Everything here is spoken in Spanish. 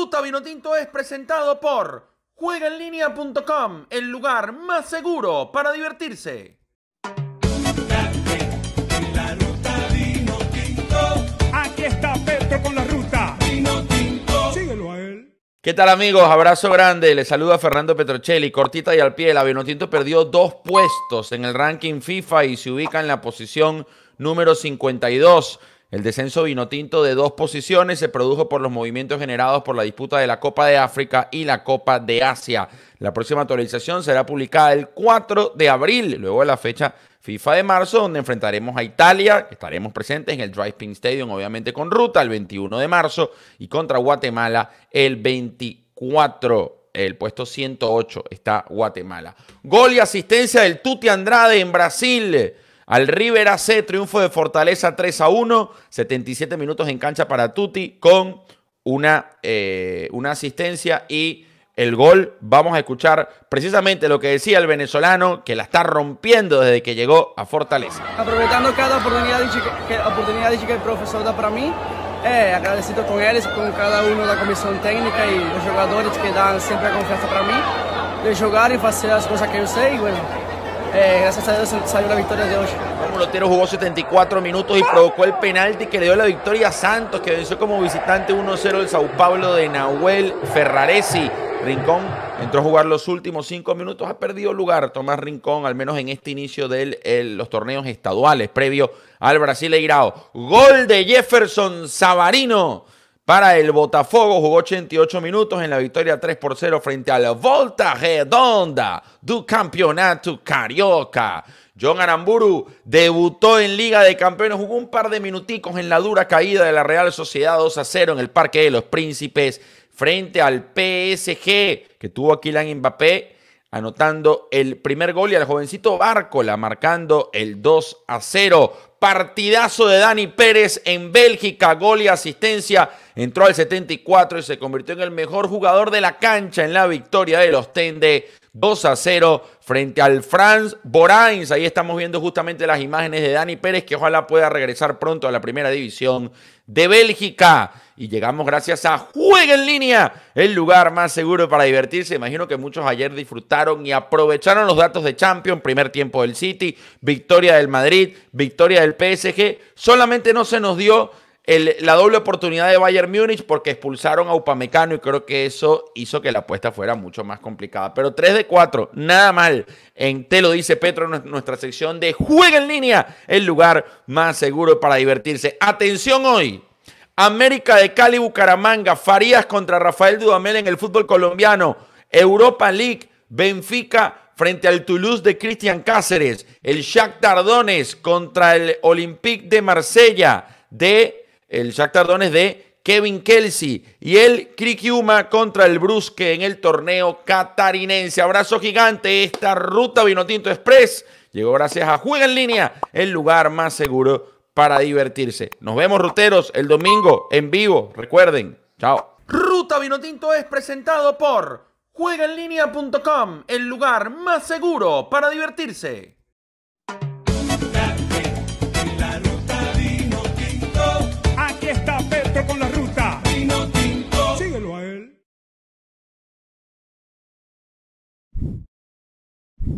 Ruta Vinotinto es presentado por juegaenlinea.com, el lugar más seguro para divertirse. Aquí está con la ruta. ¿Qué tal amigos? Abrazo grande. Les saluda Fernando Petrocelli. Cortita y al pie, la Vinotinto perdió dos puestos en el ranking FIFA y se ubica en la posición número 52. El descenso vino tinto de dos posiciones se produjo por los movimientos generados por la disputa de la Copa de África y la Copa de Asia. La próxima actualización será publicada el 4 de abril, luego de la fecha FIFA de marzo, donde enfrentaremos a Italia, estaremos presentes en el Drive Pink Stadium, obviamente con ruta, el 21 de marzo, y contra Guatemala el 24 el puesto 108 está Guatemala. Gol y asistencia del Tuti Andrade en Brasil. Al River AC, triunfo de Fortaleza 3 a 1, 77 minutos en cancha para Tuti con una, eh, una asistencia y el gol. Vamos a escuchar precisamente lo que decía el venezolano que la está rompiendo desde que llegó a Fortaleza. Aprovechando cada oportunidad que, el profesor da para mí, eh, agradecido con y con cada uno de la comisión técnica y los jugadores que dan siempre confianza para mí de jugar y hacer las cosas que yo sé y bueno. Eh, gracias a Dios salió la victoria de hoy. Mulotero jugó 74 minutos y provocó el penalti que le dio la victoria a Santos, que venció como visitante 1-0 el Sao Paulo de Nahuel Ferraresi. Rincón entró a jugar los últimos cinco minutos, ha perdido lugar Tomás Rincón, al menos en este inicio de los torneos estaduales previo al Brasil Eirao. Gol de Jefferson Savarino. Para el Botafogo jugó 88 minutos en la victoria 3 por 0 frente a la Volta Redonda del Campeonato Carioca. John Aramburu debutó en Liga de Campeones, jugó un par de minuticos en la dura caída de la Real Sociedad 2 a 0 en el Parque de los Príncipes frente al PSG que tuvo a Kylian Mbappé anotando el primer gol y al jovencito Bárcola marcando el 2 a 0. Partidazo de Dani Pérez en Bélgica, gol y asistencia. Entró al 74 y se convirtió en el mejor jugador de la cancha en la victoria de los Tende 2 a 0 frente al Franz Borains. Ahí estamos viendo justamente las imágenes de Dani Pérez, que ojalá pueda regresar pronto a la primera división de Bélgica. Y llegamos gracias a Juega en línea, el lugar más seguro para divertirse. Imagino que muchos ayer disfrutaron y aprovecharon los datos de Champions, primer tiempo del City, victoria del Madrid, victoria del PSG. Solamente no se nos dio la doble oportunidad de Bayern Múnich porque expulsaron a Upamecano y creo que eso hizo que la apuesta fuera mucho más complicada. Pero 3 de 4, nada mal. En Te lo dice Petro, nuestra sección de Juega en línea, el lugar más seguro para divertirse. Atención hoy. América de Cali, Bucaramanga, Farías contra Rafael Dudamel en el fútbol colombiano, Europa League, Benfica frente al Toulouse de Cristian Cáceres, el Shakhtar Tardones contra el Olympique de Marsella de el Jack Tardones de Kevin Kelsey y el Krikiuma contra el Brusque en el torneo catarinense. Abrazo gigante esta ruta Vinotinto Express. Llegó gracias a Juega en Línea, el lugar más seguro para divertirse. Nos vemos, ruteros, el domingo en vivo. Recuerden, chao. Ruta Vinotinto es presentado por Línea.com, el lugar más seguro para divertirse.